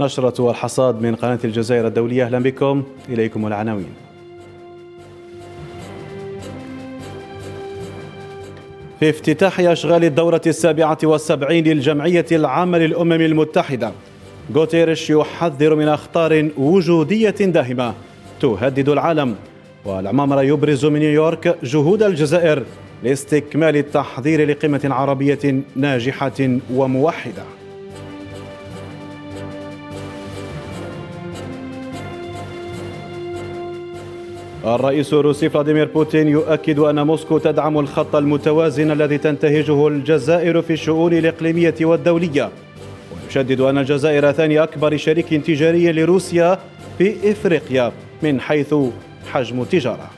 نشرة الحصاد من قناة الجزائر الدولية أهلا بكم إليكم العناوين في افتتاح أشغال الدورة السابعة والسبعين للجمعية العامة للأمم المتحدة غوتيريش يحذر من أخطار وجودية داهمة تهدد العالم والعمامرة يبرز من نيويورك جهود الجزائر لاستكمال التحضير لقمة عربية ناجحة وموحدة الرئيس الروسي فلاديمير بوتين يؤكد أن موسكو تدعم الخط المتوازن الذي تنتهجه الجزائر في الشؤون الإقليمية والدولية ويشدد أن الجزائر ثاني أكبر شريك تجاري لروسيا في إفريقيا من حيث حجم التجاره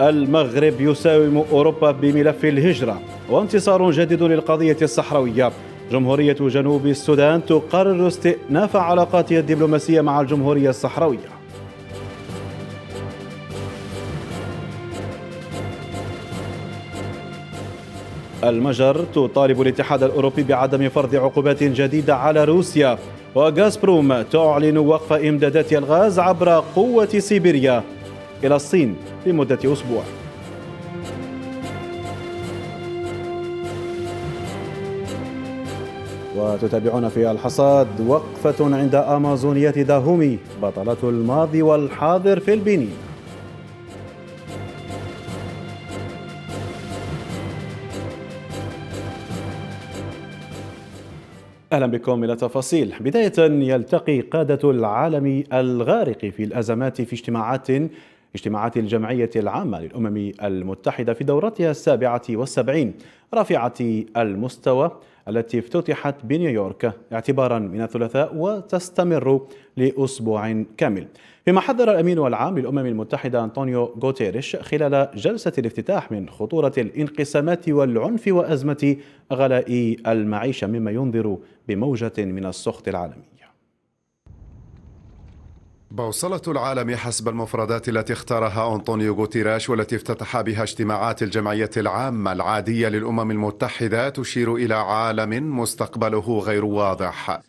المغرب يساوم أوروبا بملف الهجرة وانتصار جديد للقضية الصحراوية جمهورية جنوب السودان تقرر استئناف علاقاتها الدبلوماسية مع الجمهورية الصحراوية المجر تطالب الاتحاد الأوروبي بعدم فرض عقوبات جديدة على روسيا وغازبروم تعلن وقف إمدادات الغاز عبر قوة سيبيريا إلى الصين لمدة أسبوع وتتابعون في الحصاد وقفة عند أمازونية داهومي بطلة الماضي والحاضر في البنين أهلا بكم إلى تفاصيل بداية يلتقي قادة العالم الغارق في الأزمات في اجتماعات اجتماعات الجمعية العامة للأمم المتحدة في دورتها السابعة والسبعين رافعة المستوى التي افتتحت بنيويورك اعتبارا من الثلاثاء وتستمر لأسبوع كامل فيما حذر الأمين العام للأمم المتحدة أنطونيو غوتيريش خلال جلسة الافتتاح من خطورة الانقسامات والعنف وأزمة غلاء المعيشة مما ينذر بموجة من السخط العالمي بوصلة العالم حسب المفردات التي اختارها أنطونيو غوتيراش والتي افتتح بها اجتماعات الجمعية العامة العادية للأمم المتحدة تشير إلى عالم مستقبله غير واضح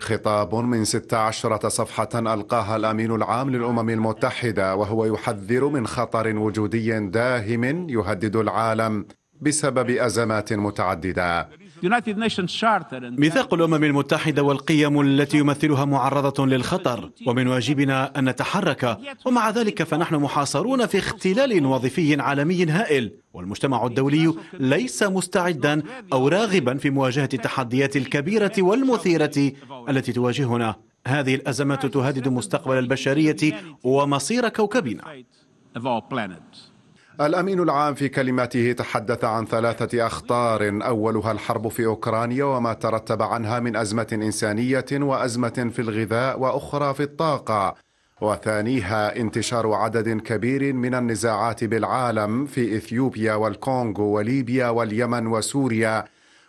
خطاب من 16 صفحة ألقاها الأمين العام للأمم المتحدة وهو يحذر من خطر وجودي داهم يهدد العالم بسبب أزمات متعددة ميثاق الأمم المتحدة والقيم التي يمثلها معرضة للخطر ومن واجبنا أن نتحرك ومع ذلك فنحن محاصرون في اختلال وظيفي عالمي هائل والمجتمع الدولي ليس مستعدا أو راغبا في مواجهة التحديات الكبيرة والمثيرة التي تواجهنا هذه الأزمات تهدد مستقبل البشرية ومصير كوكبنا الامين العام في كلمته تحدث عن ثلاثه اخطار اولها الحرب في اوكرانيا وما ترتب عنها من ازمه انسانيه وازمه في الغذاء واخرى في الطاقه وثانيها انتشار عدد كبير من النزاعات بالعالم في اثيوبيا والكونغو وليبيا واليمن وسوريا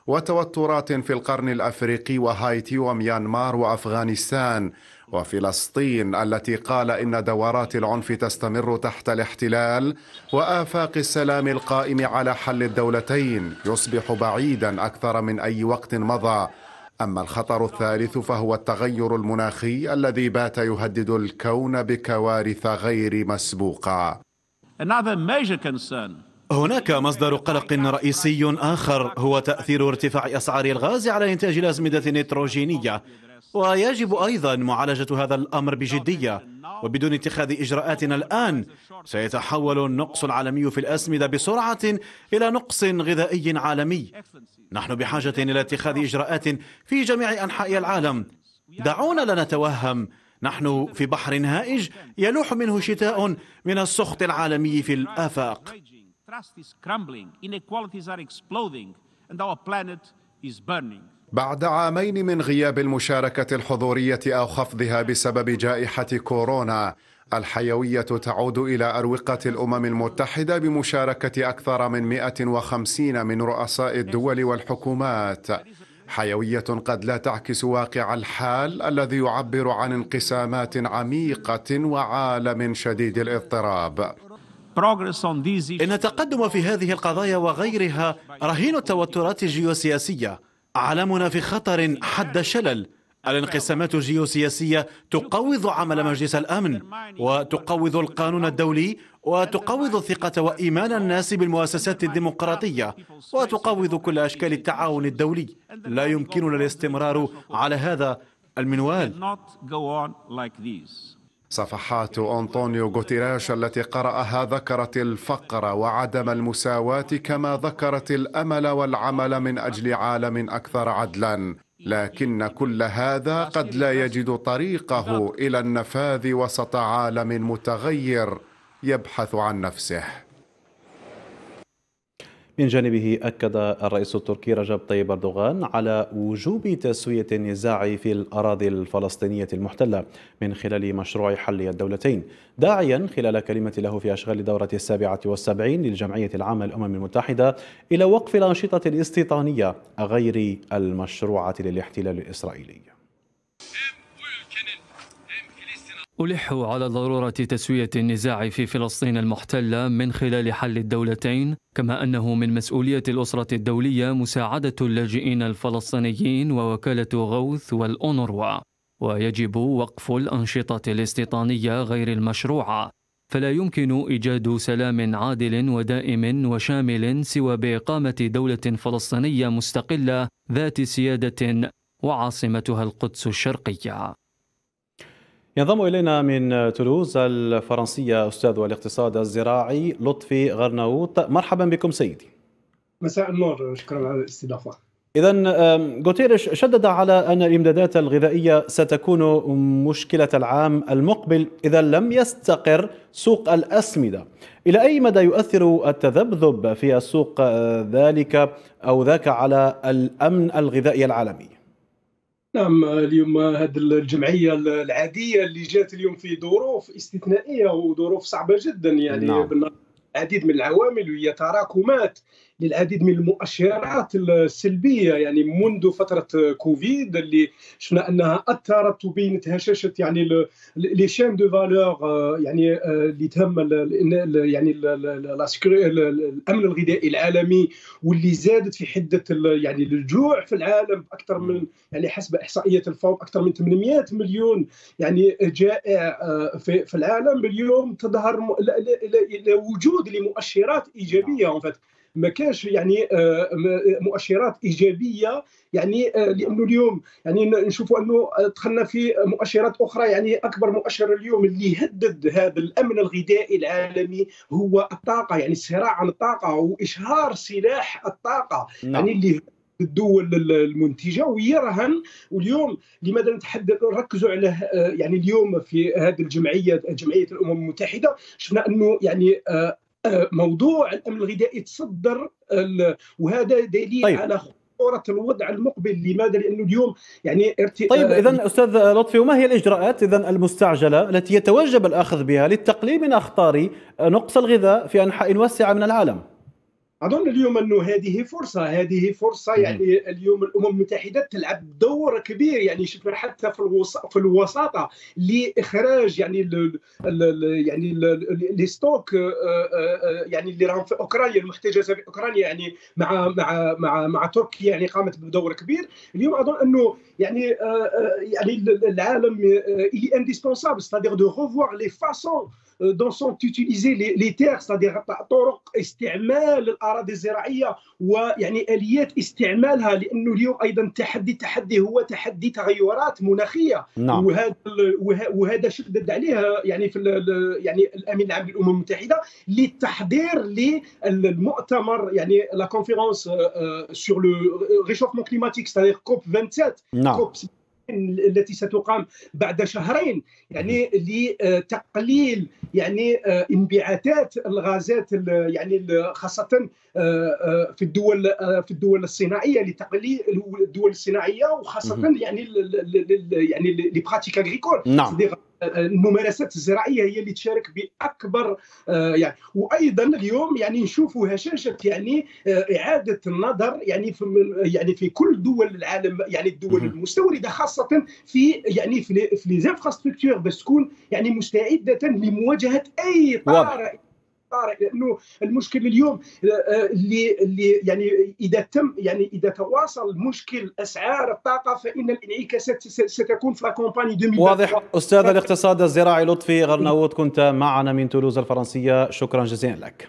وتوترات في القرن الافريقي وهايتي وميانمار وافغانستان وفلسطين التي قال ان دورات العنف تستمر تحت الاحتلال وافاق السلام القائم على حل الدولتين يصبح بعيدا اكثر من اي وقت مضى اما الخطر الثالث فهو التغير المناخي الذي بات يهدد الكون بكوارث غير مسبوقه Another major concern هناك مصدر قلق رئيسي آخر هو تأثير ارتفاع أسعار الغاز على إنتاج الأزمدة النيتروجينية ويجب أيضا معالجة هذا الأمر بجدية وبدون اتخاذ إجراءاتنا الآن سيتحول النقص العالمي في الأسمدة بسرعة إلى نقص غذائي عالمي نحن بحاجة إلى اتخاذ إجراءات في جميع أنحاء العالم دعونا لا نتوهم نحن في بحر هائج يلوح منه شتاء من السخط العالمي في الآفاق Trust is crumbling, inequalities are exploding, and our planet is burning. بعد عامين من غياب المشاركة الحضورية أو خفضها بسبب جائحة كورونا، الحيوية تعود إلى أروقة الأمم المتحدة بمشاركة أكثر من 150 من رؤساء الدول والحكومات. حيوية قد لا تعكس واقع الحال الذي يعبر عن انقسامات عميقة وعالم شديد الاضطراب. إن التقدم في هذه القضايا وغيرها رهين التوترات الجيوسياسية عالمنا في خطر حد الشلل الانقسامات الجيوسياسية تقوض عمل مجلس الأمن وتقوض القانون الدولي وتقوض الثقة وإيمان الناس بالمؤسسات الديمقراطية وتقوض كل أشكال التعاون الدولي لا يمكننا الاستمرار على هذا المنوال صفحات أنطونيو غوتيراش التي قرأها ذكرت الفقر وعدم المساواة كما ذكرت الأمل والعمل من أجل عالم أكثر عدلا لكن كل هذا قد لا يجد طريقه إلى النفاذ وسط عالم متغير يبحث عن نفسه من جانبه أكد الرئيس التركي رجب طيب أردوغان على وجوب تسوية النزاع في الأراضي الفلسطينية المحتلة من خلال مشروع حل الدولتين داعيا خلال كلمة له في أشغال دورة السابعة والسبعين للجمعية العامة للأمم المتحدة إلى وقف الأنشطة الاستيطانية غير المشروعة للاحتلال الإسرائيلي ألح على ضرورة تسوية النزاع في فلسطين المحتلة من خلال حل الدولتين، كما أنه من مسؤولية الأسرة الدولية مساعدة اللاجئين الفلسطينيين ووكالة غوث والأونروا، ويجب وقف الأنشطة الاستيطانية غير المشروعة، فلا يمكن إيجاد سلام عادل ودائم وشامل سوى بإقامة دولة فلسطينية مستقلة ذات سيادة وعاصمتها القدس الشرقية. ينضم إلينا من تولوز الفرنسية أستاذ الاقتصاد الزراعي لطفي غرناوط مرحبا بكم سيدي مساء النور شكرا على الاستضافة إذا غوتيريش شدد على أن الإمدادات الغذائية ستكون مشكلة العام المقبل إذا لم يستقر سوق الأسمدة إلى أي مدى يؤثر التذبذب في السوق ذلك أو ذاك على الأمن الغذائي العالمي؟ نعم اليوم هذه الجمعيه العاديه اللي جات اليوم في ظروف استثنائيه وظروف صعبه جدا يعني نعم. العديد من العوامل وهي تراكمات للعديد من المؤشرات السلبيه يعني منذ فتره كوفيد اللي شفنا انها اثرت وبينت هشاشه يعني لي شين دو فالور يعني آه، اللي تهم يعني الامن الغذائي العالمي واللي زادت في حده يعني الجوع في العالم اكثر من يعني حسب احصائيه الفاو اكثر من 800 مليون يعني جائع آه، في, في العالم اليوم تظهر لوجود وجود لمؤشرات ايجابيه نعم. ما كانش يعني آه، مؤشرات ايجابيه يعني آه، لانه اليوم يعني نشوفوا انه آه، دخلنا في مؤشرات اخرى يعني اكبر مؤشر اليوم اللي يهدد هذا الامن الغذائي العالمي هو الطاقه يعني الصراع عن الطاقه واشهار سلاح الطاقه نعم. يعني اللي الدول المنتجه ويرهن واليوم لماذا نتحدث نركزوا على يعني اليوم في هذه الجمعيه جمعيه الامم المتحده شفنا انه يعني موضوع الامن الغذائي تصدر وهذا دليل طيب. على خطوره الوضع المقبل لماذا لانه اليوم يعني ارت... طيب اذا آه، استاذ لطفي وما هي الاجراءات اذا المستعجله التي يتوجب الاخذ بها للتقليل من اخطار نقص الغذاء في انحاء واسعه من العالم اظن اليوم انه هذه فرصه هذه فرصه يعني اليوم الامم المتحده تلعب دور كبير يعني شفنا حتى في في الوساطه لاخراج يعني الـ الـ يعني لي ستوك آه، آه، آه، يعني اللي راهم في اوكرانيا المحتجزه في اوكرانيا يعني مع مع مع مع تركيا يعني قامت بدور كبير اليوم اظن انه يعني يعني العالم انديسبونسابل ستادير دو ريفوار لي فاسون دون سون تيتيليزي لي تيغ c'est-à-dire طرق استعمال الاراضي الزراعيه ويعني اليات استعمالها لانه اليوم ايضا التحدي التحدي هو تحدي تغيرات مناخيه نعم. وهذا وهذا شدد عليه يعني في يعني الامين العام للامم المتحده للتحضير للمؤتمر يعني لا كونفيرونس سور لو ريشوفمون كليماتيك cest كوب 27 نعم. كوب التي ستقام بعد شهرين يعني لتقليل يعني آه، انبعاثات الغازات يعني خاصه آه، آه، في الدول آه، في الدول الصناعيه لتقليل الدول الصناعيه وخاصه يعني يعني لي براتيك اغريكول نعم الممارسات الزراعيه هي اللي تشارك باكبر يعني وايضا اليوم يعني نشوفوا هشاشه يعني اعاده النظر يعني في يعني في كل دول العالم يعني الدول المستورده خاصه في يعني في لي انفراستركتور باش تكون يعني مستعده لمواجهه اي طارئ طارئ لانه المشكل اليوم آه، آه، اللي اللي يعني اذا تم يعني اذا تواصل مشكل اسعار الطاقه فان الانعكاسات ستكون في لاكومباني واضح استاذ الاقتصاد الزراعي لطفي غرناوت كنت معنا من تولوز الفرنسيه شكرا جزيلا لك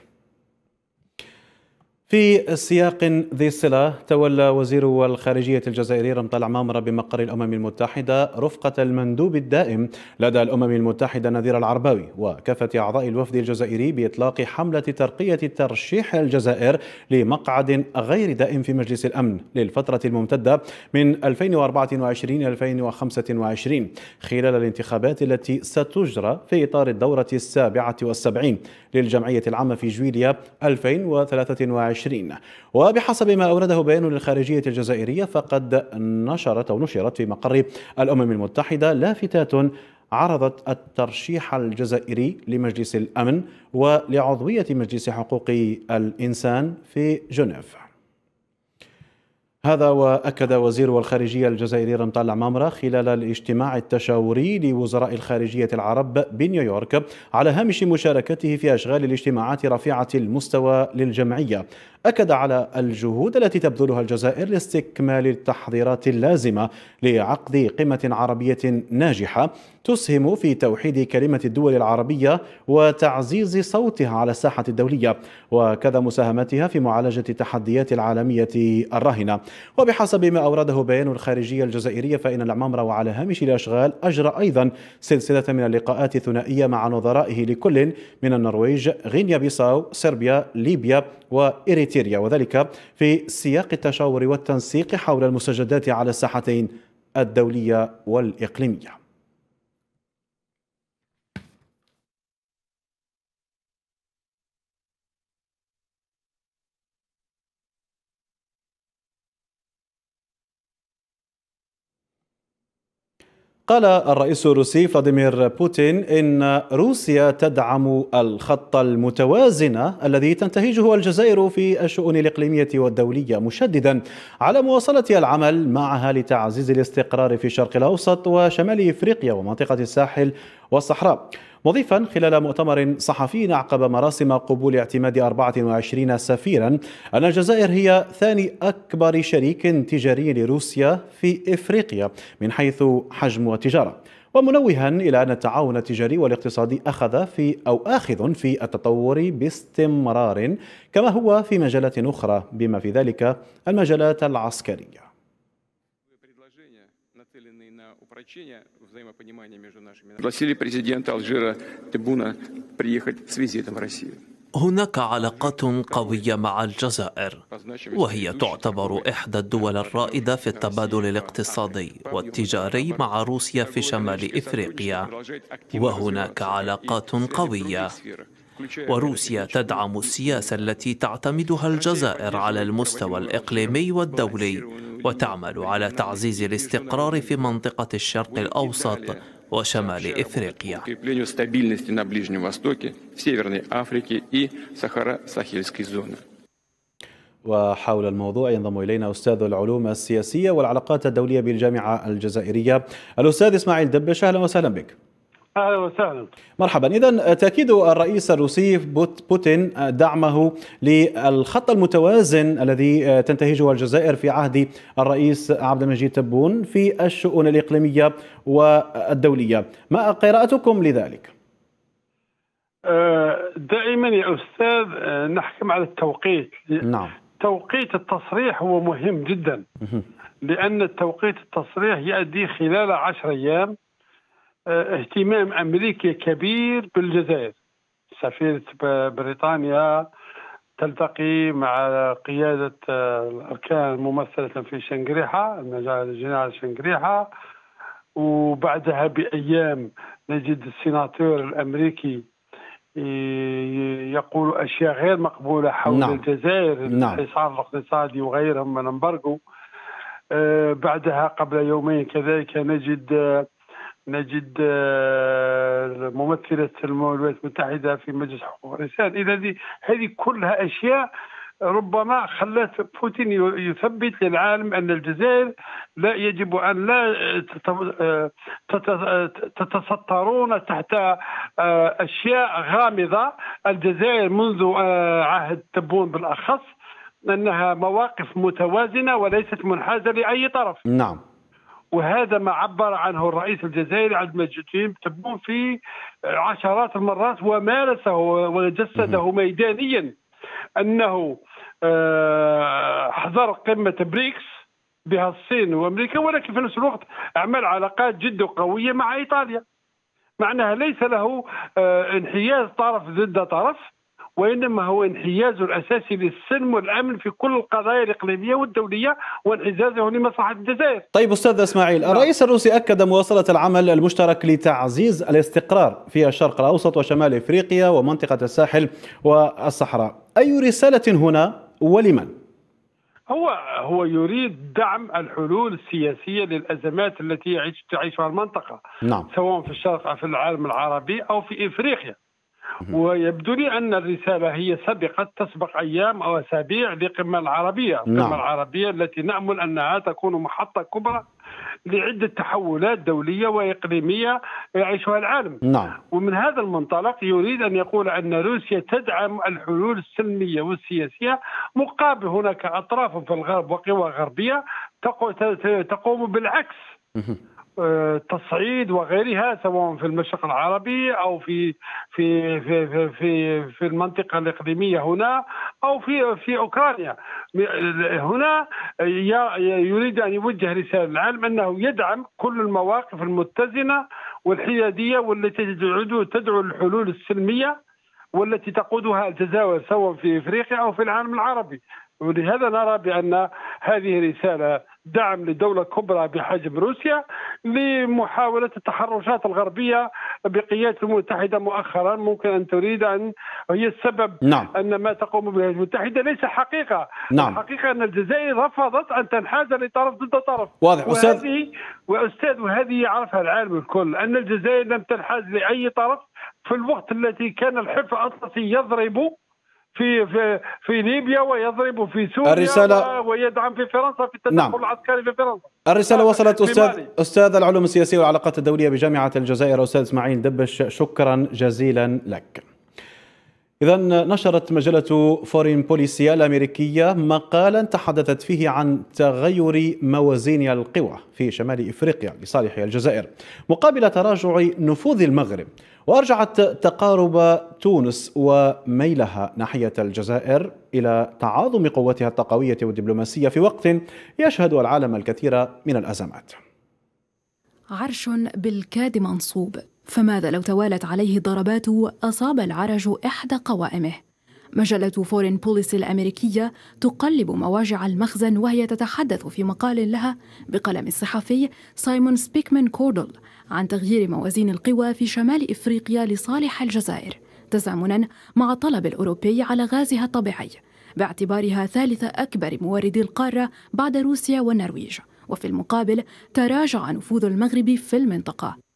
في سياق ذي الصلة تولى وزير الخارجية الجزائري رمط العمامرة بمقر الأمم المتحدة رفقة المندوب الدائم لدى الأمم المتحدة نذير العرباوي وكافة أعضاء الوفد الجزائري بإطلاق حملة ترقية ترشيح الجزائر لمقعد غير دائم في مجلس الأمن للفترة الممتدة من 2024 إلى 2025 خلال الانتخابات التي ستجرى في إطار الدورة السابعة والسبعين للجمعية العامة في جويليا 2023 2020 وبحسب ما أورده بيان للخارجية الجزائرية فقد نشرت أو نشرت في مقر الأمم المتحدة لافتات عرضت الترشيح الجزائري لمجلس الأمن ولعضوية مجلس حقوق الإنسان في جنيف هذا وأكد وزير الخارجية الجزائري رمطال عمامرة خلال الاجتماع التشاوري لوزراء الخارجية العرب بنيويورك على هامش مشاركته في أشغال الاجتماعات رفيعة المستوى للجمعية أكد على الجهود التي تبذلها الجزائر لاستكمال التحضيرات اللازمة لعقد قمة عربية ناجحة تسهم في توحيد كلمة الدول العربية وتعزيز صوتها على الساحة الدولية وكذا مساهمتها في معالجة التحديات العالمية الراهنة وبحسب ما أورده بيان الخارجية الجزائرية فإن العمامرة وعلى هامش الأشغال أجرى أيضا سلسلة من اللقاءات الثنائية مع نظرائه لكل من النرويج غينيا بيساو صربيا ليبيا وإريتريا وذلك في سياق التشاور والتنسيق حول المستجدات على الساحتين الدولية والإقليمية قال الرئيس الروسي فلاديمير بوتين ان روسيا تدعم الخط المتوازن الذي تنتهجه الجزائر في الشؤون الاقليميه والدوليه مشددا على مواصله العمل معها لتعزيز الاستقرار في الشرق الاوسط وشمال افريقيا ومنطقه الساحل والصحراء مضيفا خلال مؤتمر صحفي عقب مراسم قبول اعتماد 24 سفيرا أن الجزائر هي ثاني أكبر شريك تجاري لروسيا في إفريقيا من حيث حجم التجاره ومنوها إلى أن التعاون التجاري والاقتصادي أخذ في أو آخذ في التطور باستمرار كما هو في مجالات أخرى بما في ذلك المجالات العسكرية Просили президента Алжира Тибуна приехать с визитом в Россию. هناك علاقات قوية مع الجزائر وهي تعتبر إحدى الدول الرائدة في التبادل الاقتصادي والتجاري مع روسيا في شمال إفريقيا وهناك علاقات قوية وروسيا تدعم السياسة التي تعتمدها الجزائر على المستوى الإقليمي والدولي وتعمل على تعزيز الاستقرار في منطقة الشرق الأوسط وشمال إفريقيا وحول الموضوع ينضم إلينا أستاذ العلوم السياسية والعلاقات الدولية بالجامعة الجزائرية الأستاذ إسماعيل دبش أهلا وسهلا بك اهلا وسهلا مرحبا اذا تاكيد الرئيس الروسي بوتين دعمه للخط المتوازن الذي آه، تنتهجه الجزائر في عهد الرئيس عبد المجيد تبون في الشؤون الاقليميه والدوليه ما قراءتكم لذلك آه، دائما يا استاذ آه، نحكم على التوقيت نعم توقيت التصريح هو مهم جدا لان توقيت التصريح ياتي خلال عشر ايام آه، اهتمام امريكي كبير بالجزائر سفيره بريطانيا تلتقي مع قياده آه، الاركان ممثله في شنقريحه الجنرال شنقريحه وبعدها بايام نجد السيناتور الامريكي آه، يقول اشياء غير مقبوله حول نعم. الجزائر نعم. الاقتصادي وغيرهم من امبارجو بعدها قبل يومين كذلك نجد نجد آه، ممثلة الولايات المتحدة في مجلس حقوق الإنسان إذا هذه كلها أشياء ربما خلت بوتين يثبت للعالم ان الجزائر لا يجب ان لا آه، آه، تتسترون تحت اشياء غامضه الجزائر منذ عهد تبون بالاخص انها مواقف متوازنه وليست منحازه لاي طرف. نعم. وهذا ما عبر عنه الرئيس الجزائري عندما تبون في عشرات المرات ومارسه وجسده ميدانيا انه آه، حضر قمه بريكس بها الصين وامريكا ولكن في نفس الوقت عمل علاقات جد قويه مع ايطاليا معناها ليس له آه، انحياز طرف ضد طرف وإنما هو انحيازه الأساسي للسلم والأمن في كل القضايا الإقليمية والدولية وانعزازه لمصلحة الجزائر طيب أستاذ إسماعيل نعم. الرئيس الروسي أكد مواصلة العمل المشترك لتعزيز الاستقرار في الشرق الأوسط وشمال إفريقيا ومنطقة الساحل والصحراء أي رسالة هنا ولمن؟ هو هو يريد دعم الحلول السياسيه للازمات التي يعيش تعيشها المنطقه نعم. سواء في الشرق في العالم العربي او في افريقيا ويبدو لي أن الرسالة هي سبقت تسبق أيام أو أسابيع للقمة العربية القمة نعم. العربية التي نأمل أنها تكون محطة كبرى لعدة تحولات دولية وإقليمية يعيشها العالم نعم. ومن هذا المنطلق يريد أن يقول أن روسيا تدعم الحلول السلمية والسياسية مقابل هناك أطراف في الغرب وقوى غربية تقوم بالعكس آه، تصعيد وغيرها سواء في المشرق العربي او في في في في في, المنطقه الاقليميه هنا او في في اوكرانيا هنا يريد ان يوجه رساله للعالم انه يدعم كل المواقف المتزنه والحياديه والتي تدعو تدعو للحلول السلميه والتي تقودها الجزائر سواء في افريقيا او في العالم العربي ولهذا نرى بان هذه رساله دعم لدولة كبرى بحجم روسيا لمحاولة التحرشات الغربية بقيادة المتحدة مؤخرا ممكن أن تريد أن هي السبب نعم. أن ما تقوم به المتحدة ليس حقيقة نعم. الحقيقة أن الجزائر رفضت أن تنحاز لطرف ضد طرف واضح وهذه أستاذ وأستاذ وهذه يعرفها العالم الكل أن الجزائر لم تنحاز لأي طرف في الوقت الذي كان الحلف الأطلسي يضرب في في في ليبيا ويضرب في سوريا الرسالة ويدعم في فرنسا في التدخل نعم. العسكري في فرنسا الرسالة وصلت أستاذ مالي. أستاذ العلوم السياسية والعلاقات الدولية بجامعة الجزائر أستاذ إسماعيل دبش شكرا جزيلا لك إذا نشرت مجلة فورين بوليسيا الأمريكية مقالا تحدثت فيه عن تغير موازين القوى في شمال إفريقيا لصالح الجزائر مقابل تراجع نفوذ المغرب وأرجعت تقارب تونس وميلها ناحية الجزائر إلى تعاظم قوتها التقوية والدبلوماسية في وقت يشهد العالم الكثير من الأزمات عرش بالكاد منصوب فماذا لو توالت عليه الضربات وأصاب العرج إحدى قوائمه؟ مجلة فورين بوليسي الأمريكية تقلب مواجع المخزن وهي تتحدث في مقال لها بقلم الصحفي سايمون سبيكمان كوردل عن تغيير موازين القوى في شمال إفريقيا لصالح الجزائر تزامنا مع الطلب الأوروبي على غازها الطبيعي باعتبارها ثالث أكبر موردي القارة بعد روسيا والنرويج وفي المقابل تراجع نفوذ المغرب في المنطقة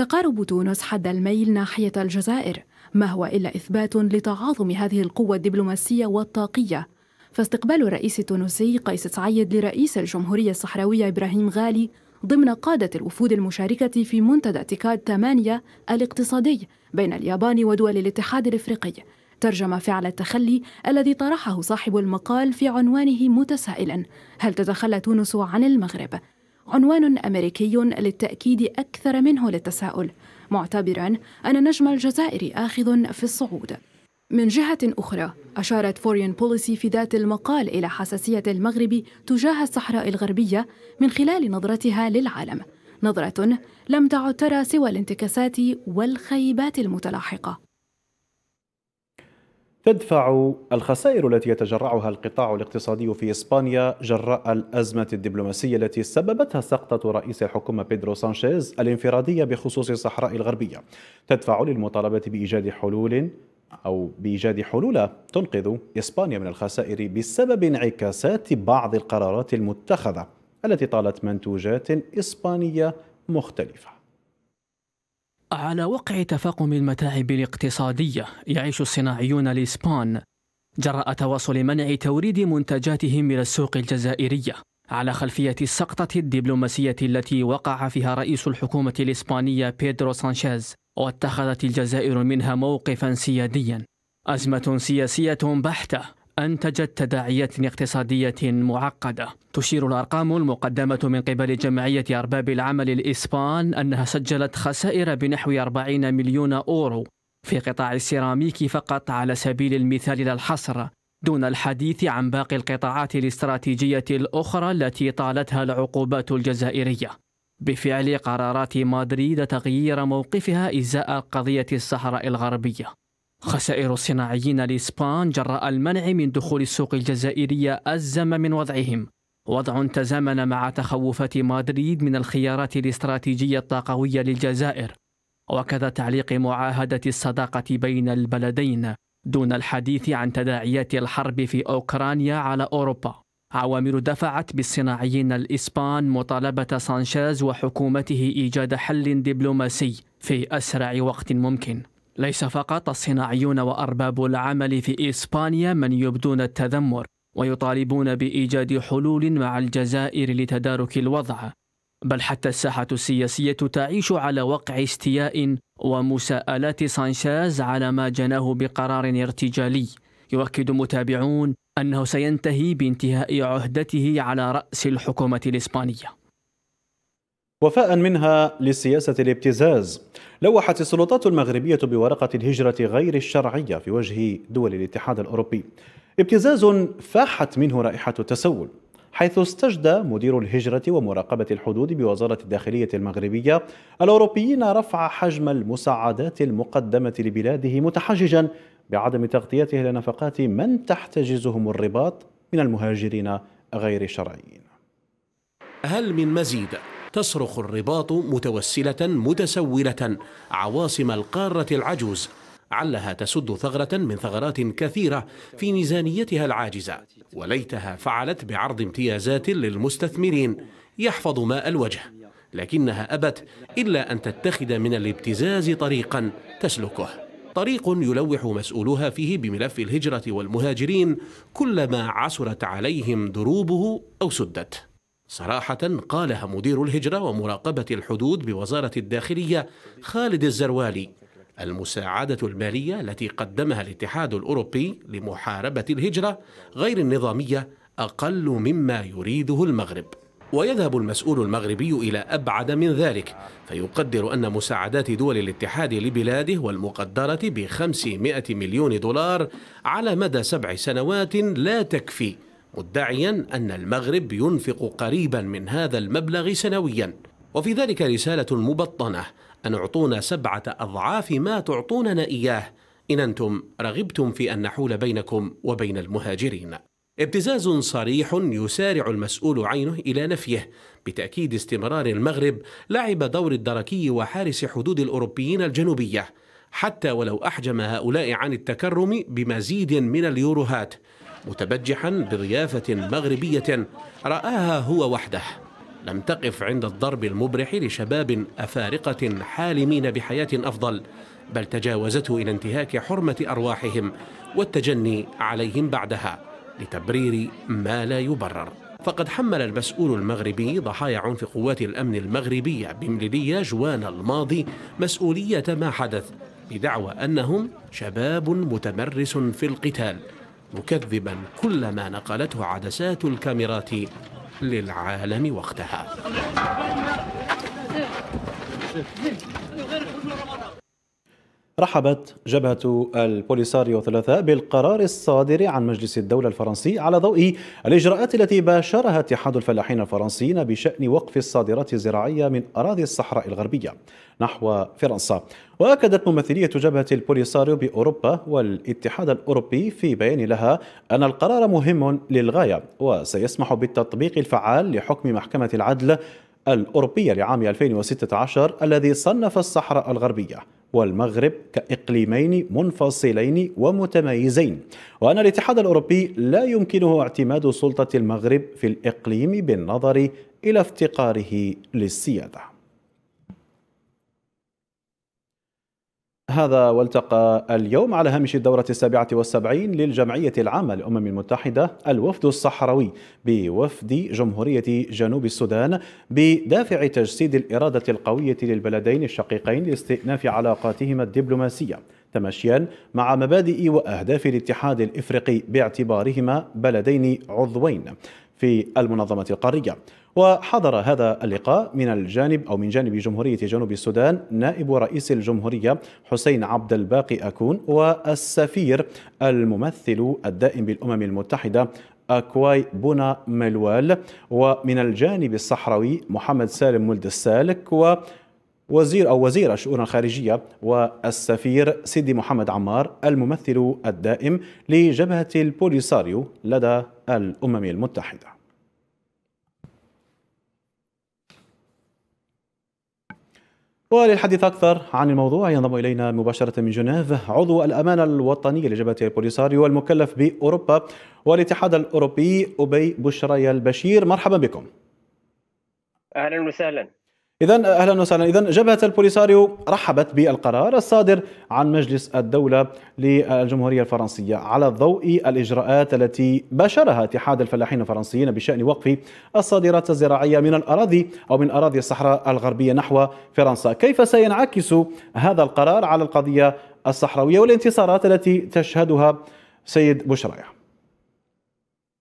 تقارب تونس حد الميل ناحية الجزائر ما هو إلا إثبات لتعاظم هذه القوة الدبلوماسية والطاقية فاستقبال الرئيس التونسي قيس سعيد لرئيس الجمهورية الصحراوية إبراهيم غالي ضمن قادة الوفود المشاركة في منتدى تيكاد 8 الاقتصادي بين اليابان ودول الاتحاد الإفريقي ترجم فعل التخلي الذي طرحه صاحب المقال في عنوانه متسائلا هل تتخلى تونس عن المغرب عنوان أمريكي للتأكيد أكثر منه للتساؤل معتبرا أن نجم الجزائر آخذ في الصعود من جهة أخرى أشارت فورين بوليسي في ذات المقال إلى حساسية المغرب تجاه الصحراء الغربية من خلال نظرتها للعالم نظرة لم تعد ترى سوى الانتكاسات والخيبات المتلاحقة تدفع الخسائر التي يتجرعها القطاع الاقتصادي في إسبانيا جراء الأزمة الدبلوماسية التي سببتها سقطة رئيس الحكومة بيدرو سانشيز الانفرادية بخصوص الصحراء الغربية تدفع للمطالبة بإيجاد حلول أو بإيجاد حلول تنقذ إسبانيا من الخسائر بسبب انعكاسات بعض القرارات المتخذة التي طالت منتوجات إسبانية مختلفة على وقع تفاقم المتاعب الاقتصادية يعيش الصناعيون الإسبان جراء تواصل منع توريد منتجاتهم إلى السوق الجزائرية على خلفية السقطة الدبلوماسية التي وقع فيها رئيس الحكومة الإسبانية بيدرو سانشيز واتخذت الجزائر منها موقفا سياديا أزمة سياسية بحتة أنتجت تداعيات اقتصادية معقدة تشير الأرقام المقدمة من قبل جمعية أرباب العمل الإسبان أنها سجلت خسائر بنحو 40 مليون أورو في قطاع السيراميك فقط على سبيل المثال للحصر دون الحديث عن باقي القطاعات الاستراتيجية الأخرى التي طالتها العقوبات الجزائرية بفعل قرارات مدريد تغيير موقفها إزاء قضية الصحراء الغربية خسائر الصناعيين الإسبان جراء المنع من دخول السوق الجزائرية أزم من وضعهم وضع تزامن مع تخوفات مدريد من الخيارات الاستراتيجية الطاقوية للجزائر وكذا تعليق معاهدة الصداقة بين البلدين دون الحديث عن تداعيات الحرب في أوكرانيا على أوروبا عوامل دفعت بالصناعيين الإسبان مطالبة سانشيز وحكومته إيجاد حل دبلوماسي في أسرع وقت ممكن ليس فقط الصناعيون وأرباب العمل في إسبانيا من يبدون التذمر ويطالبون بإيجاد حلول مع الجزائر لتدارك الوضع بل حتى الساحة السياسية تعيش على وقع استياء ومساءلات سانشيز على ما جناه بقرار ارتجالي يؤكد متابعون أنه سينتهي بانتهاء عهدته على رأس الحكومة الإسبانية وفاء منها لسياسة الابتزاز لوحت السلطات المغربية بورقة الهجرة غير الشرعية في وجه دول الاتحاد الأوروبي ابتزاز فاحت منه رائحة التسول حيث استجدى مدير الهجرة ومراقبة الحدود بوزارة الداخلية المغربية الأوروبيين رفع حجم المساعدات المقدمة لبلاده متحججا بعدم تغطيته لنفقات من تحتجزهم الرباط من المهاجرين غير الشرعيين هل من مزيد؟ تصرخ الرباط متوسلة متسولة عواصم القارة العجوز علها تسد ثغرة من ثغرات كثيرة في ميزانيتها العاجزة وليتها فعلت بعرض امتيازات للمستثمرين يحفظ ماء الوجه لكنها أبت إلا أن تتخذ من الابتزاز طريقا تسلكه طريق يلوح مسؤولها فيه بملف الهجرة والمهاجرين كلما عسرت عليهم دروبه أو سدت صراحة قالها مدير الهجرة ومراقبة الحدود بوزارة الداخلية خالد الزروالي المساعدة المالية التي قدمها الاتحاد الأوروبي لمحاربة الهجرة غير النظامية أقل مما يريده المغرب ويذهب المسؤول المغربي إلى أبعد من ذلك فيقدر أن مساعدات دول الاتحاد لبلاده والمقدرة ب 500 مليون دولار على مدى سبع سنوات لا تكفي مدعيا أن المغرب ينفق قريبا من هذا المبلغ سنويا وفي ذلك رسالة مبطنة أن اعطونا سبعة أضعاف ما تعطوننا إياه إن أنتم رغبتم في أن نحول بينكم وبين المهاجرين ابتزاز صريح يسارع المسؤول عينه الى نفيه بتاكيد استمرار المغرب لعب دور الدركي وحارس حدود الاوروبيين الجنوبيه حتى ولو احجم هؤلاء عن التكرم بمزيد من اليوروهات متبجحا بضيافة مغربية رآها هو وحده لم تقف عند الضرب المبرح لشباب أفارقة حالمين بحياة أفضل بل تجاوزته إلى انتهاك حرمة أرواحهم والتجني عليهم بعدها لتبرير ما لا يبرر فقد حمل المسؤول المغربي ضحايا عنف قوات الأمن المغربية بمليلية جوان الماضي مسؤولية ما حدث بدعوى أنهم شباب متمرس في القتال مكذبا كل ما نقلته عدسات الكاميرات للعالم وقتها رحبت جبهة البوليساريو ثلاثاء بالقرار الصادر عن مجلس الدولة الفرنسي على ضوء الإجراءات التي باشرها اتحاد الفلاحين الفرنسيين بشأن وقف الصادرات الزراعية من أراضي الصحراء الغربية نحو فرنسا وأكدت ممثلية جبهة البوليساريو بأوروبا والاتحاد الأوروبي في بيان لها أن القرار مهم للغاية وسيسمح بالتطبيق الفعال لحكم محكمة العدل الأوروبية لعام 2016 الذي صنف الصحراء الغربية والمغرب كإقليمين منفصلين ومتميزين وأن الاتحاد الأوروبي لا يمكنه اعتماد سلطة المغرب في الإقليم بالنظر إلى افتقاره للسيادة هذا والتقى اليوم على هامش الدورة السابعة والسبعين للجمعية العامة للأمم المتحدة الوفد الصحراوي بوفد جمهورية جنوب السودان بدافع تجسيد الإرادة القوية للبلدين الشقيقين لاستئناف علاقاتهما الدبلوماسية تماشيا مع مبادئ وأهداف الاتحاد الإفريقي باعتبارهما بلدين عضوين في المنظمة القارية وحضر هذا اللقاء من الجانب أو من جانب جمهورية جنوب السودان نائب رئيس الجمهورية حسين عبد الباقي أكون والسفير الممثل الدائم بالأمم المتحدة أكواي بونا ملوال ومن الجانب الصحراوي محمد سالم ولد السالك و وزير أو وزير الشؤون الخارجية والسفير سيدي محمد عمار الممثل الدائم لجبهة البوليساريو لدى الأمم المتحدة وللحديث أكثر عن الموضوع ينضم إلينا مباشرة من جنيف عضو الأمانة الوطنية لجبهة البوليساريو والمكلف بأوروبا والاتحاد الأوروبي أبي بشري البشير مرحبا بكم أهلا وسهلا إذا أهلا وسهلا إذا جبهة البوليساريو رحبت بالقرار الصادر عن مجلس الدولة للجمهورية الفرنسية على ضوء الإجراءات التي باشرها اتحاد الفلاحين الفرنسيين بشأن وقف الصادرات الزراعية من الأراضي أو من أراضي الصحراء الغربية نحو فرنسا كيف سينعكس هذا القرار على القضية الصحراوية والانتصارات التي تشهدها سيد بوشرايح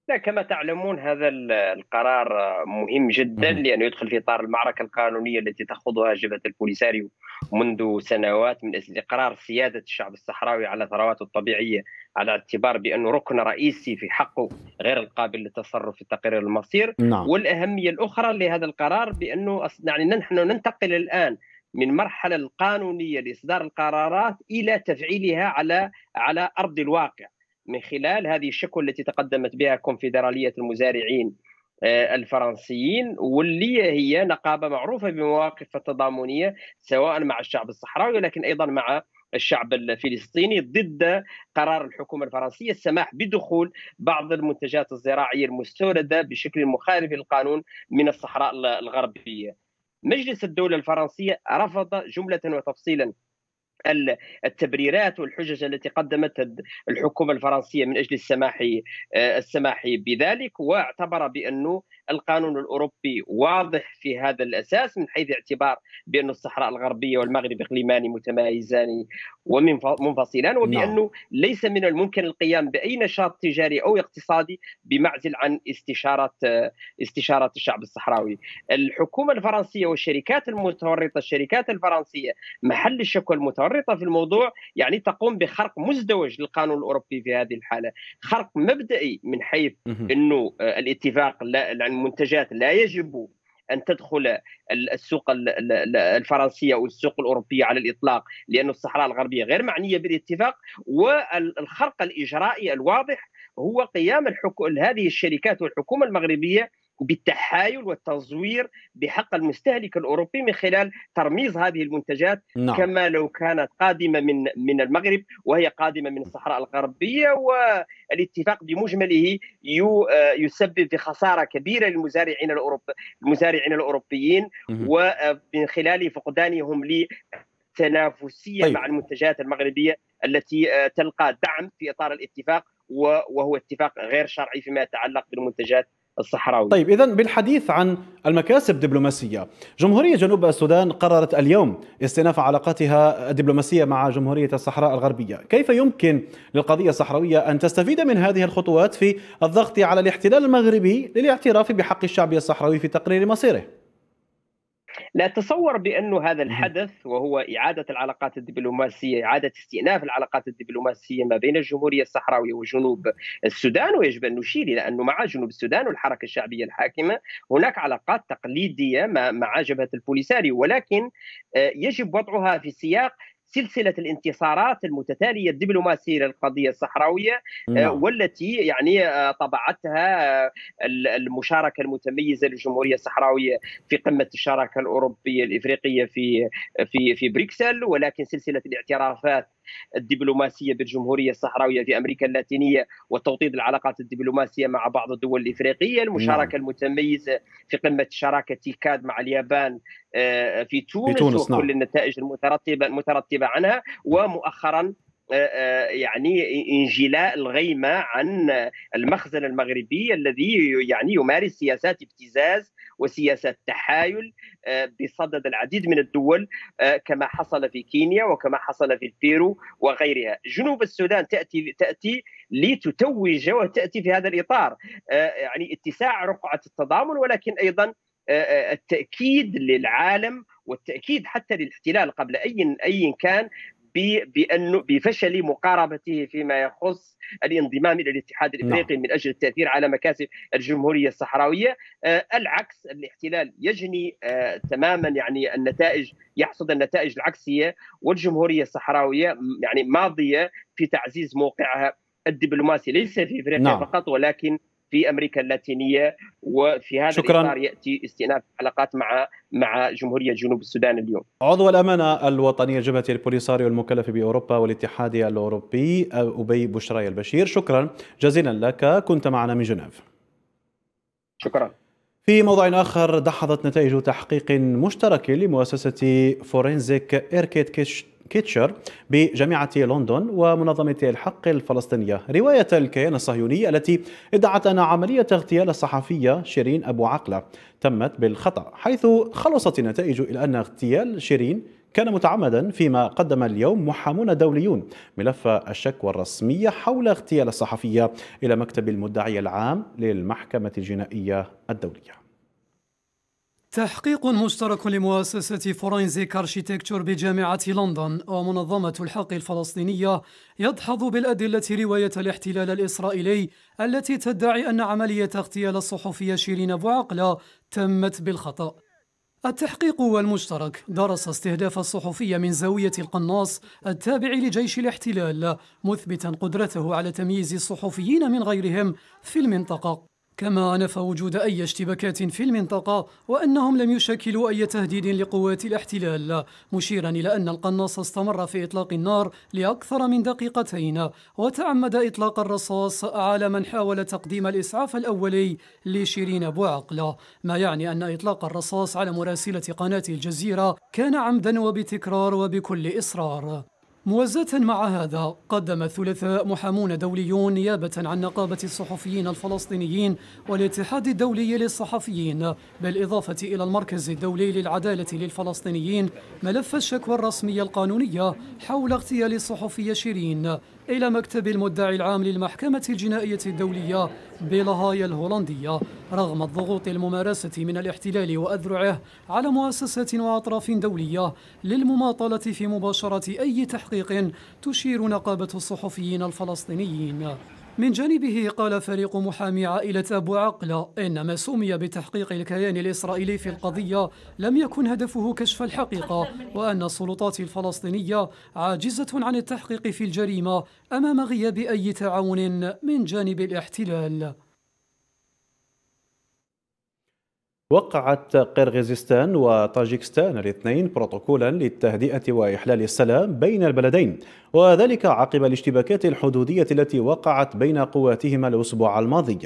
لا كما تعلمون هذا القرار آه، مهم جدا لأنه يدخل في إطار المعركة القانونية التي تخوضها جبهة البوليساريو منذ سنوات من أجل إقرار سيادة الشعب الصحراوي على ثرواته الطبيعية على اعتبار بأنه ركن رئيسي في حقه غير القابل للتصرف في تقرير المصير نعم. والأهمية الأخرى لهذا القرار بأنه يعني نحن ننتقل الآن من مرحلة القانونية لإصدار القرارات إلى تفعيلها على على أرض الواقع من خلال هذه الشكوى التي تقدمت بها كونفدرالية المزارعين آه، الفرنسيين واللي هي نقابة معروفة بمواقف تضامنيه سواء مع الشعب الصحراوي ولكن أيضا مع الشعب الفلسطيني ضد قرار الحكومة الفرنسية السماح بدخول بعض المنتجات الزراعية المستوردة بشكل مخالف للقانون من الصحراء الغربية مجلس الدولة الفرنسية رفض جملة وتفصيلا التبريرات والحجج التي قدمتها الحكومه الفرنسيه من اجل السماح آه، السماح بذلك واعتبر بانه القانون الاوروبي واضح في هذا الاساس من حيث اعتبار بان الصحراء الغربيه والمغرب اقليمان متمايزان ومنفصلان نعم. وبانه ليس من الممكن القيام باي نشاط تجاري او اقتصادي بمعزل عن استشاره آه، استشاره الشعب الصحراوي. الحكومه الفرنسيه والشركات المتورطه الشركات الفرنسيه محل الشكوى المتورطه متورطه في الموضوع يعني تقوم بخرق مزدوج للقانون الاوروبي في هذه الحاله خرق مبدئي من حيث انه آه، الاتفاق عن المنتجات لا يجب ان تدخل السوق الفرنسيه او السوق الاوروبيه على الاطلاق لان الصحراء الغربيه غير معنيه بالاتفاق والخرق الاجرائي الواضح هو قيام هذه الشركات والحكومه المغربيه بالتحايل والتزوير بحق المستهلك الاوروبي من خلال ترميز هذه المنتجات نعم. كما لو كانت قادمه من من المغرب وهي قادمه من الصحراء الغربيه والاتفاق بمجمله آه، يسبب في خساره كبيره للمزارعين الاوروب المزارعين الاوروبيين ومن آه، خلال فقدانهم لتنافسيه طيب. مع المنتجات المغربيه التي آه، تلقى دعم في اطار الاتفاق وهو اتفاق غير شرعي فيما يتعلق بالمنتجات الصحراوي طيب إذا بالحديث عن المكاسب الدبلوماسيه جمهورية جنوب السودان قررت اليوم استئناف علاقاتها الدبلوماسية مع جمهورية الصحراء الغربية كيف يمكن للقضية الصحراوية أن تستفيد من هذه الخطوات في الضغط على الاحتلال المغربي للاعتراف بحق الشعب الصحراوي في تقرير مصيره لا أتصور بأنه هذا الحدث وهو إعادة العلاقات الدبلوماسية إعادة استئناف العلاقات الدبلوماسية ما بين الجمهورية الصحراوية وجنوب السودان ويجب أن نشير إلى أنه مع جنوب السودان والحركة الشعبية الحاكمة هناك علاقات تقليدية مع جبهة البوليساريو ولكن آه، يجب وضعها في سياق سلسله الانتصارات المتتاليه الدبلوماسيه للقضيه الصحراويه آه، نعم. والتي يعني آه، طبعتها آه، المشاركه المتميزه للجمهوريه الصحراويه في قمه الشراكه الاوروبيه الافريقيه في في في بريكسل ولكن سلسله الاعترافات الدبلوماسيه بالجمهوريه الصحراويه في امريكا اللاتينيه وتوطيد العلاقات الدبلوماسيه مع بعض الدول الافريقيه، المشاركه مم. نعم. المتميزه في قمه شراكه تيكاد مع اليابان آه، في تونس, في تونس وكل نعم. النتائج المترتبه المترتبه عنها ومؤخرا آه، آه، يعني انجلاء الغيمه عن المخزن المغربي الذي يعني يمارس سياسات ابتزاز وسياسات تحايل آه، بصدد العديد من الدول آه، كما حصل في كينيا وكما حصل في البيرو وغيرها جنوب السودان تأتي تأتي لتتوج وتأتي في هذا الإطار آه، يعني اتساع رقعة التضامن ولكن أيضا التأكيد للعالم والتأكيد حتى للاحتلال قبل أي أي كان بانه بفشل مقاربته فيما يخص الانضمام الى الاتحاد نعم. الافريقي نعم. من اجل التاثير على مكاسب الجمهوريه الصحراويه آه، العكس الاحتلال يجني آه، تماما يعني النتائج يحصد النتائج العكسيه والجمهوريه الصحراويه يعني ماضيه في تعزيز موقعها الدبلوماسي ليس في افريقيا نعم. فقط ولكن في امريكا اللاتينيه وفي هذا شكرا. الاطار ياتي استئناف العلاقات مع مع جمهوريه جنوب السودان اليوم. عضو الامانه الوطنيه جبهه البوليساريو المكلف باوروبا والاتحاد الاوروبي ابي بشراي البشير شكرا جزيلا لك كنت معنا من جنيف. شكرا. في موضوع آخر دحضت نتائج تحقيق مشترك لمؤسسة فورنزيك إيركيت كيش كيتشر بجامعة لندن ومنظمة الحق الفلسطينية رواية الكيان الصهيوني التي ادعت أن عملية اغتيال الصحفية شيرين أبو عقلة تمت بالخطأ حيث خلصت النتائج إلى أن اغتيال شيرين كان متعمدا فيما قدم اليوم محامون دوليون ملف الشكوى الرسمية حول اغتيال الصحفية إلى مكتب المدعي العام للمحكمة الجنائية الدولية تحقيق مشترك لمؤسسة فورنزيك أرشيتكتشر بجامعة لندن ومنظمة الحق الفلسطينية يدحض بالأدلة رواية الاحتلال الإسرائيلي التي تدعي أن عملية اغتيال الصحفية شيرين أبو عقلة تمت بالخطأ التحقيق المشترك درس استهداف الصحفية من زاوية القناص التابع لجيش الاحتلال مثبتا قدرته على تمييز الصحفيين من غيرهم في المنطقة كما عنف وجود أي اشتباكات في المنطقة وأنهم لم يشكلوا أي تهديد لقوات الاحتلال مشيرا إلى أن القناص استمر في إطلاق النار لأكثر من دقيقتين وتعمد إطلاق الرصاص على من حاول تقديم الإسعاف الأولي لشيرين بوعقلة ما يعني أن إطلاق الرصاص على مراسلة قناة الجزيرة كان عمدا وبتكرار وبكل إصرار موازاة مع هذا قدم الثلاثاء محامون دوليون نيابة عن نقابة الصحفيين الفلسطينيين والاتحاد الدولي للصحفيين بالإضافة إلى المركز الدولي للعدالة للفلسطينيين ملف الشكوى الرسمية القانونية حول اغتيال الصحفية شيرين إلى مكتب المدعي العام للمحكمة الجنائية الدولية بلاهاي الهولندية رغم الضغوط الممارسة من الاحتلال وأذرعه على مؤسسات وأطراف دولية للمماطلة في مباشرة أي تحقيق تشير نقابة الصحفيين الفلسطينيين من جانبه قال فريق محامي عائلة أبو عقلة إن ما سمي بتحقيق الكيان الإسرائيلي في القضية لم يكن هدفه كشف الحقيقة وأن السلطات الفلسطينية عاجزة عن التحقيق في الجريمة أمام غياب أي تعاون من جانب الاحتلال وقعت قرغيزستان وطاجكستان الاثنين بروتوكولا للتهدئة وإحلال السلام بين البلدين وذلك عقب الاشتباكات الحدودية التي وقعت بين قواتهما الأسبوع الماضي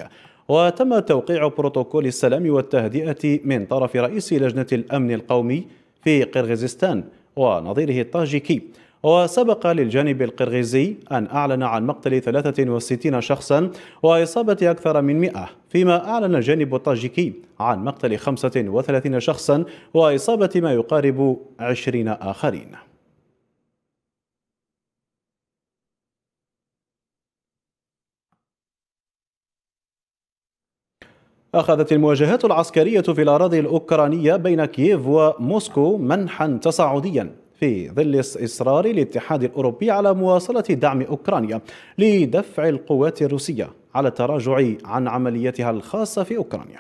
وتم توقيع بروتوكول السلام والتهدئة من طرف رئيس لجنة الأمن القومي في قرغيزستان ونظيره الطاجيكي وسبق للجانب القرغيزي أن أعلن عن مقتل 63 شخصا وإصابة أكثر من 100 فيما أعلن الجانب الطاجيكي عن مقتل 35 شخصا وإصابة ما يقارب 20 آخرين أخذت المواجهات العسكرية في الأراضي الأوكرانية بين كييف وموسكو منحا تصاعديا في ظل إصرار الاتحاد الأوروبي على مواصلة دعم أوكرانيا لدفع القوات الروسية على التراجع عن عمليتها الخاصة في أوكرانيا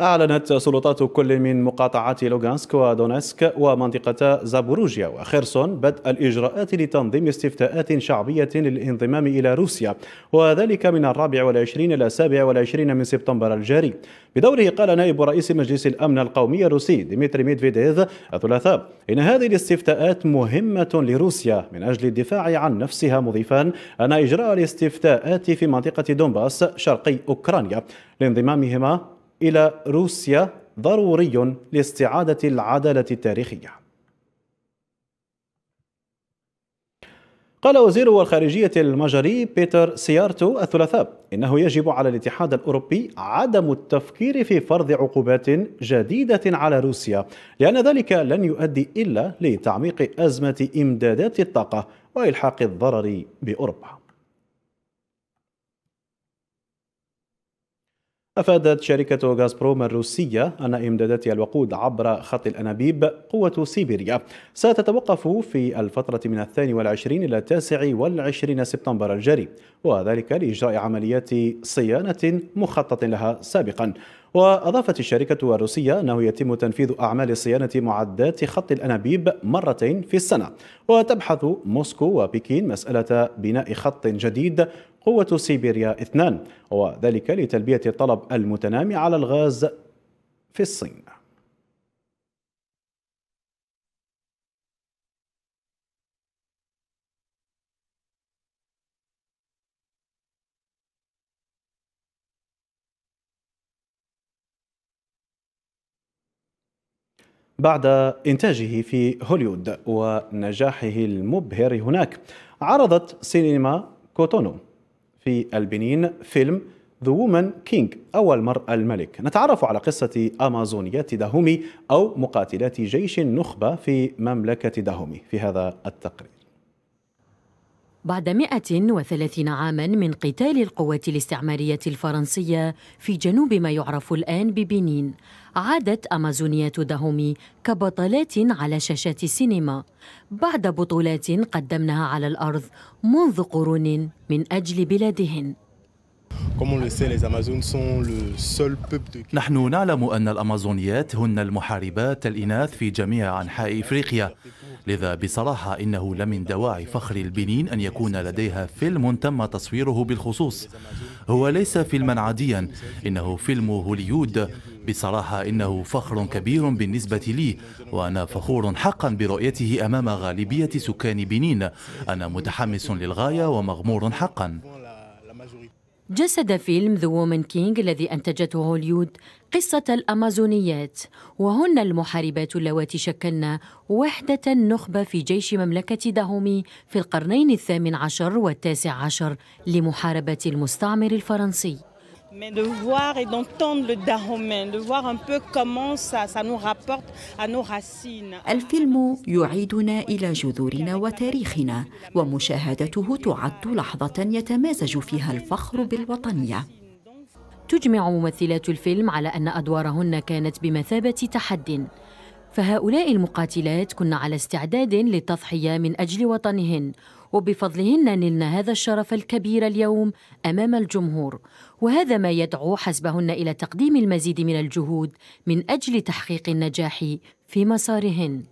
أعلنت سلطات كل من مقاطعات لوغانسك ودونسك ومنطقة زابوروجيا وخيرسون بدء الإجراءات لتنظيم استفتاءات شعبية للانضمام إلى روسيا وذلك من الرابع والعشرين إلى السابع والعشرين من سبتمبر الجاري بدوره قال نائب رئيس مجلس الأمن القومي الروسي ديمتري ميدفيديف الثلاثاء إن هذه الاستفتاءات مهمة لروسيا من أجل الدفاع عن نفسها مضيفا أن إجراء الاستفتاءات في منطقة دونباس شرقي أوكرانيا لانضمامهما إلى روسيا ضروري لاستعادة العدالة التاريخية قال وزير الخارجية المجري بيتر سيارتو الثلاثاء إنه يجب على الاتحاد الأوروبي عدم التفكير في فرض عقوبات جديدة على روسيا لأن ذلك لن يؤدي إلا لتعميق أزمة إمدادات الطاقة وإلحاق الضرر بأوروبا أفادت شركة غازبروم الروسية أن إمدادات الوقود عبر خط الأنابيب قوة سيبيريا ستتوقف في الفترة من الثاني والعشرين إلى التاسع والعشرين سبتمبر الجاري وذلك لإجراء عمليات صيانة مخطط لها سابقا وأضافت الشركة الروسية أنه يتم تنفيذ أعمال صيانة معدات خط الأنابيب مرتين في السنة وتبحث موسكو وبكين مسألة بناء خط جديد قوة سيبيريا اثنان وذلك لتلبية الطلب المتنامي على الغاز في الصين بعد إنتاجه في هوليوود ونجاحه المبهر هناك عرضت سينما كوتونو في البنين فيلم The Woman King أو المرأة الملك نتعرف على قصة أمازونيات داهومي أو مقاتلات جيش النخبة في مملكة داهومي في هذا التقرير بعد 130 عاما من قتال القوات الاستعمارية الفرنسية في جنوب ما يعرف الآن ببنين عادت أمازونية دهومي كبطلات على شاشات السينما بعد بطولات قدمنها على الأرض منذ قرون من أجل بلادهن نحن نعلم أن الأمازونيات هن المحاربات الإناث في جميع أنحاء إفريقيا لذا بصراحة إنه لمن دواعي فخر البنين أن يكون لديها فيلم تم تصويره بالخصوص هو ليس فيلما عاديا إنه فيلم هوليود بصراحة إنه فخر كبير بالنسبة لي وأنا فخور حقا برؤيته أمام غالبية سكان بنين أنا متحمس للغاية ومغمور حقا جسد فيلم ذا وومن King الذي أنتجته هوليود قصة الأمازونيات وهن المحاربات اللواتي شكلن وحدة نخبة في جيش مملكة داهومي في القرنين الثامن عشر والتاسع عشر لمحاربة المستعمر الفرنسي mais de voir et d'entendre le Dahomey, de voir un peu comment ça, ça nous rapporte à nos racines. الفيلم يعيدنا إلى جذورنا وتاريخنا ومشاهدته تعد لحظة يتمازج فيها الفخر بالوطنية تجمع ممثلات الفيلم على أن أدوارهن كانت بمثابة تحد فهؤلاء المقاتلات كن على استعداد للتضحية من أجل وطنهن وبفضلهن نلن هذا الشرف الكبير اليوم أمام الجمهور وهذا ما يدعو حسبهن إلى تقديم المزيد من الجهود من أجل تحقيق النجاح في مسارهن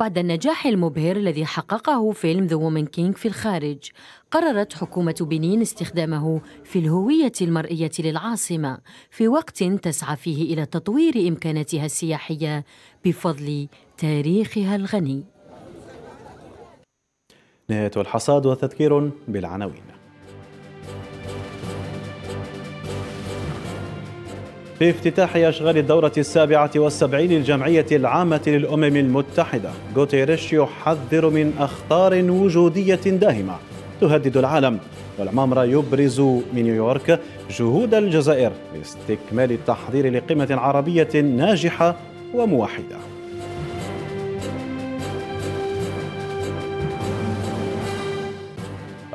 بعد النجاح المبهر الذي حققه فيلم ذا وومن كينج في الخارج قررت حكومة بنين استخدامه في الهوية المرئية للعاصمة في وقت تسعى فيه إلى تطوير إمكاناتها السياحية بفضل تاريخها الغني نهاية الحصاد وتذكير بالعناوين في افتتاح أشغال الدورة السابعة والسبعين للجمعية العامة للأمم المتحدة غوتيريش يحذر من أخطار وجودية داهمة تهدد العالم والعمامرة يبرز من نيويورك جهود الجزائر لاستكمال التحضير لقمة عربية ناجحة وموحدة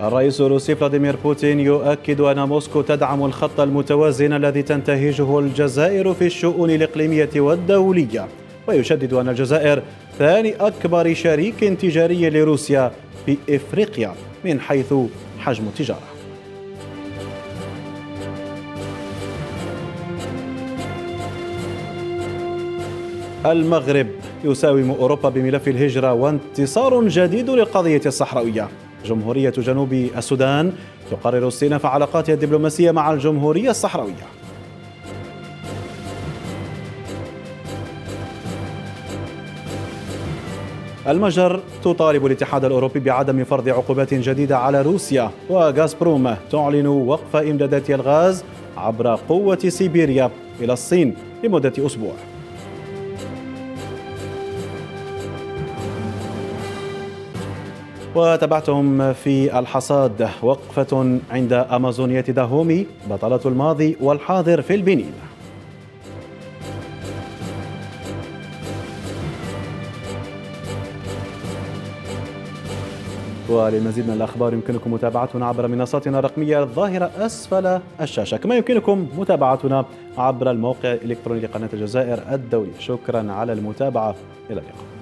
الرئيس الروسي فلاديمير بوتين يؤكد أن موسكو تدعم الخط المتوازن الذي تنتهجه الجزائر في الشؤون الإقليمية والدولية ويشدد أن الجزائر ثاني أكبر شريك تجاري لروسيا في إفريقيا من حيث حجم التجاره المغرب يساوم أوروبا بملف الهجرة وانتصار جديد للقضية الصحراوية جمهورية جنوب السودان تقرر الصين في علاقاتها الدبلوماسية مع الجمهورية الصحراوية المجر تطالب الاتحاد الأوروبي بعدم فرض عقوبات جديدة على روسيا وغازبروم تعلن وقف إمدادات الغاز عبر قوة سيبيريا إلى الصين لمدة أسبوع وتابعتهم في الحصاد وقفة عند أمازونية داهومي بطلة الماضي والحاضر في البنين وللمزيد من الأخبار يمكنكم متابعتنا عبر منصاتنا الرقمية الظاهرة أسفل الشاشة كما يمكنكم متابعتنا عبر الموقع الإلكتروني لقناة الجزائر الدولي شكرا على المتابعة إلى اللقاء